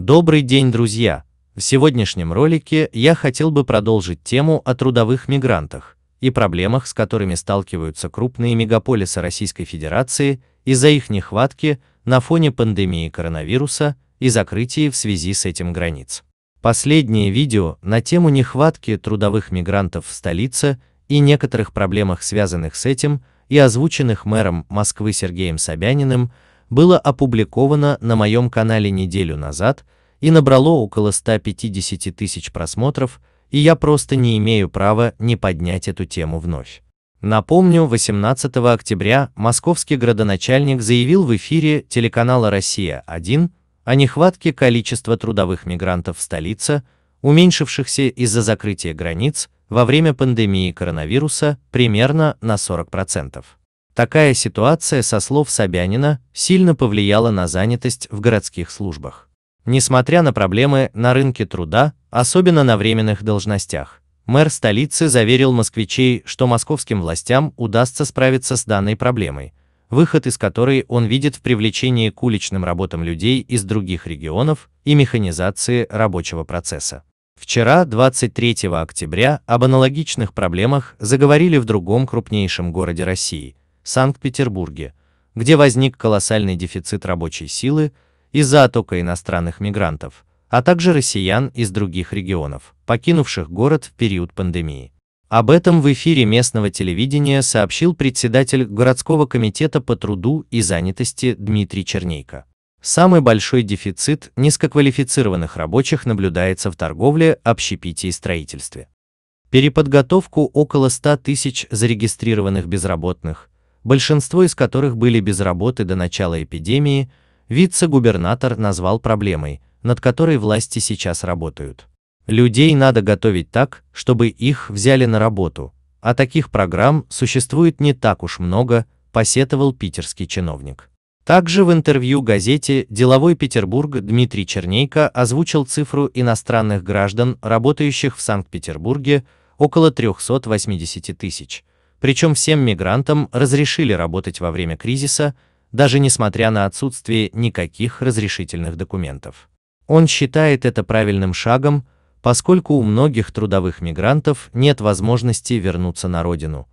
Добрый день, друзья! В сегодняшнем ролике я хотел бы продолжить тему о трудовых мигрантах и проблемах, с которыми сталкиваются крупные мегаполисы Российской Федерации из-за их нехватки на фоне пандемии коронавируса и закрытии в связи с этим границ. Последнее видео на тему нехватки трудовых мигрантов в столице и некоторых проблемах, связанных с этим, и озвученных мэром Москвы Сергеем Собяниным, было опубликовано на моем канале неделю назад и набрало около 150 тысяч просмотров, и я просто не имею права не поднять эту тему вновь. Напомню, 18 октября московский градоначальник заявил в эфире телеканала «Россия-1» о нехватке количества трудовых мигрантов в столице, уменьшившихся из-за закрытия границ во время пандемии коронавируса примерно на 40%. Такая ситуация, со слов Собянина, сильно повлияла на занятость в городских службах. Несмотря на проблемы на рынке труда, особенно на временных должностях, мэр столицы заверил москвичей, что московским властям удастся справиться с данной проблемой, выход из которой он видит в привлечении к уличным работам людей из других регионов и механизации рабочего процесса. Вчера, 23 октября, об аналогичных проблемах заговорили в другом крупнейшем городе России – Санкт-Петербурге, где возник колоссальный дефицит рабочей силы из-за оттока иностранных мигрантов, а также россиян из других регионов, покинувших город в период пандемии. Об этом в эфире местного телевидения сообщил председатель городского комитета по труду и занятости Дмитрий Чернейко. Самый большой дефицит низкоквалифицированных рабочих наблюдается в торговле, общепите и строительстве. Переподготовку около 100 тысяч зарегистрированных безработных большинство из которых были без работы до начала эпидемии, вице-губернатор назвал проблемой, над которой власти сейчас работают. Людей надо готовить так, чтобы их взяли на работу, а таких программ существует не так уж много, посетовал питерский чиновник. Также в интервью газете «Деловой Петербург» Дмитрий Чернейко озвучил цифру иностранных граждан, работающих в Санкт-Петербурге, около 380 тысяч – причем всем мигрантам разрешили работать во время кризиса, даже несмотря на отсутствие никаких разрешительных документов. Он считает это правильным шагом, поскольку у многих трудовых мигрантов нет возможности вернуться на родину,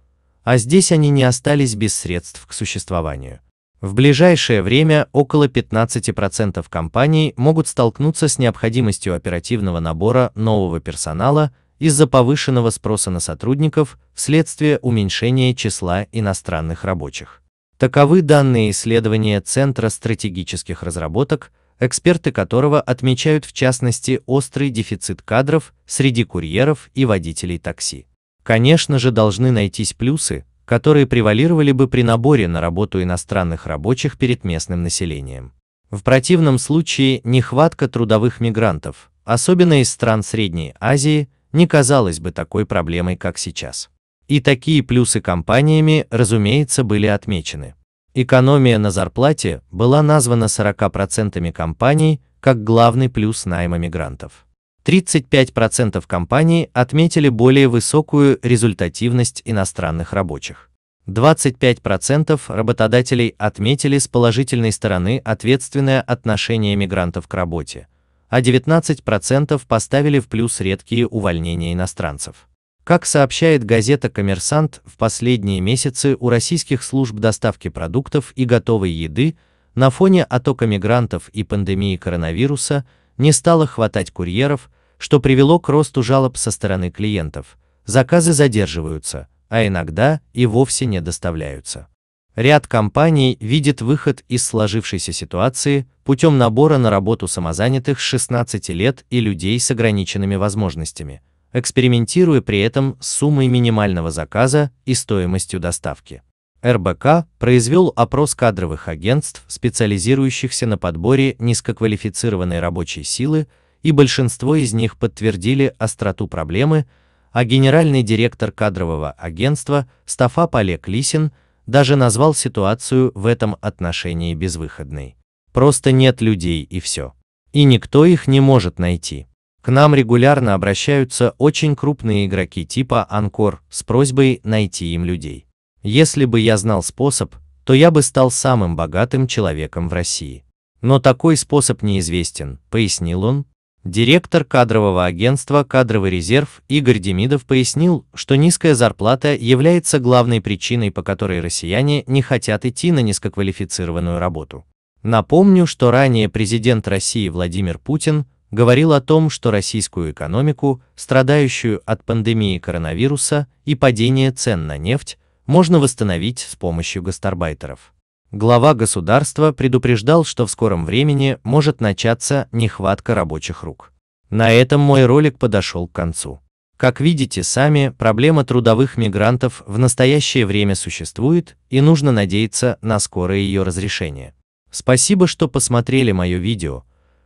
а здесь они не остались без средств к существованию. В ближайшее время около 15% компаний могут столкнуться с необходимостью оперативного набора нового персонала из-за повышенного спроса на сотрудников вследствие уменьшения числа иностранных рабочих. Таковы данные исследования Центра стратегических разработок, эксперты которого отмечают в частности острый дефицит кадров среди курьеров и водителей такси. Конечно же должны найтись плюсы, которые превалировали бы при наборе на работу иностранных рабочих перед местным населением. В противном случае нехватка трудовых мигрантов, особенно из стран Средней Азии, не казалось бы такой проблемой, как сейчас. И такие плюсы компаниями, разумеется, были отмечены. Экономия на зарплате была названа 40% компаний как главный плюс найма мигрантов. 35% компаний отметили более высокую результативность иностранных рабочих. 25% работодателей отметили с положительной стороны ответственное отношение мигрантов к работе – а 19% поставили в плюс редкие увольнения иностранцев. Как сообщает газета «Коммерсант», в последние месяцы у российских служб доставки продуктов и готовой еды на фоне оттока мигрантов и пандемии коронавируса не стало хватать курьеров, что привело к росту жалоб со стороны клиентов. Заказы задерживаются, а иногда и вовсе не доставляются. Ряд компаний видит выход из сложившейся ситуации путем набора на работу самозанятых с 16 лет и людей с ограниченными возможностями, экспериментируя при этом с суммой минимального заказа и стоимостью доставки. РБК произвел опрос кадровых агентств, специализирующихся на подборе низкоквалифицированной рабочей силы, и большинство из них подтвердили остроту проблемы, а генеральный директор кадрового агентства Стафа Олег Лисин – даже назвал ситуацию в этом отношении безвыходной. Просто нет людей и все. И никто их не может найти. К нам регулярно обращаются очень крупные игроки типа Анкор с просьбой найти им людей. Если бы я знал способ, то я бы стал самым богатым человеком в России. Но такой способ неизвестен, пояснил он, Директор кадрового агентства «Кадровый резерв» Игорь Демидов пояснил, что низкая зарплата является главной причиной, по которой россияне не хотят идти на низкоквалифицированную работу. Напомню, что ранее президент России Владимир Путин говорил о том, что российскую экономику, страдающую от пандемии коронавируса и падения цен на нефть, можно восстановить с помощью гастарбайтеров глава государства предупреждал, что в скором времени может начаться нехватка рабочих рук. На этом мой ролик подошел к концу. Как видите сами, проблема трудовых мигрантов в настоящее время существует и нужно надеяться на скорое ее разрешение. Спасибо, что посмотрели мое видео.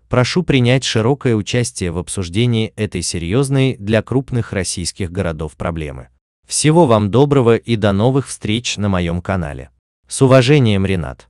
Прошу принять широкое участие в обсуждении этой серьезной для крупных российских городов проблемы. Всего вам доброго и до новых встреч на моем канале. С уважением, Ренат.